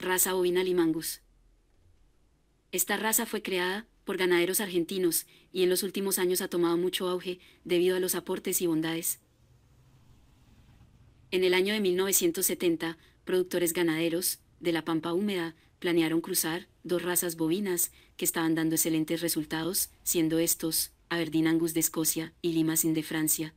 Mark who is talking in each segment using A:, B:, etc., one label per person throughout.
A: raza bovina limangus. Esta raza fue creada por ganaderos argentinos y en los últimos años ha tomado mucho auge debido a los aportes y bondades. En el año de 1970, productores ganaderos de la Pampa Húmeda planearon cruzar dos razas bovinas que estaban dando excelentes resultados, siendo estos Aberdeen Angus de Escocia y Limacin de Francia.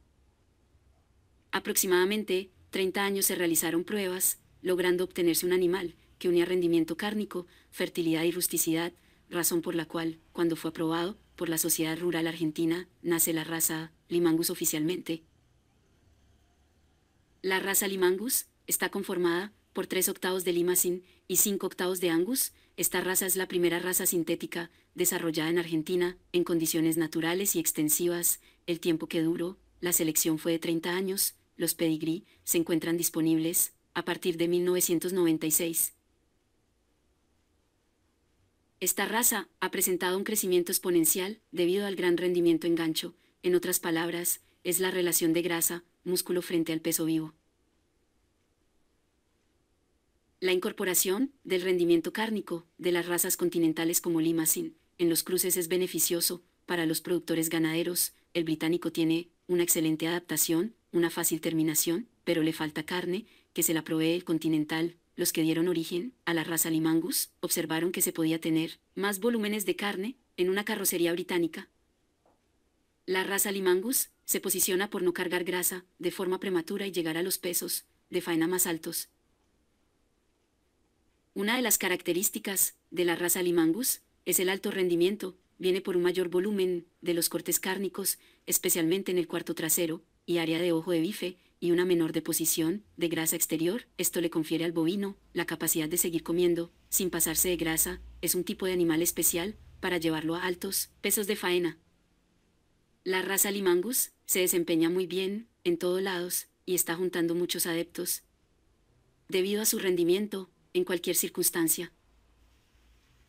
A: Aproximadamente 30 años se realizaron pruebas, logrando obtenerse un animal que unía rendimiento cárnico, fertilidad y rusticidad, razón por la cual, cuando fue aprobado por la Sociedad Rural Argentina, nace la raza Limangus oficialmente. La raza Limangus está conformada por tres octavos de Limacin y cinco octavos de Angus. Esta raza es la primera raza sintética desarrollada en Argentina en condiciones naturales y extensivas. El tiempo que duró la selección fue de 30 años. Los pedigrí se encuentran disponibles a partir de 1996. Esta raza ha presentado un crecimiento exponencial debido al gran rendimiento en gancho, en otras palabras, es la relación de grasa, músculo frente al peso vivo. La incorporación del rendimiento cárnico de las razas continentales como Limacin en los cruces es beneficioso para los productores ganaderos. El británico tiene una excelente adaptación, una fácil terminación, pero le falta carne, que se la provee el continental, los que dieron origen a la raza Limangus observaron que se podía tener más volúmenes de carne en una carrocería británica. La raza Limangus se posiciona por no cargar grasa de forma prematura y llegar a los pesos de faena más altos. Una de las características de la raza Limangus es el alto rendimiento, viene por un mayor volumen de los cortes cárnicos, especialmente en el cuarto trasero y área de ojo de bife, y una menor deposición de grasa exterior, esto le confiere al bovino la capacidad de seguir comiendo, sin pasarse de grasa, es un tipo de animal especial para llevarlo a altos pesos de faena. La raza Limangus se desempeña muy bien en todos lados y está juntando muchos adeptos, debido a su rendimiento en cualquier circunstancia.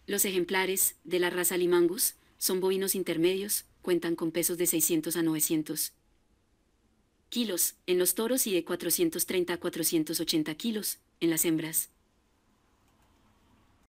A: Los ejemplares de la raza Limangus son bovinos intermedios, cuentan con pesos de 600 a 900 kilos en los toros y de 430 a 480 kilos en las hembras.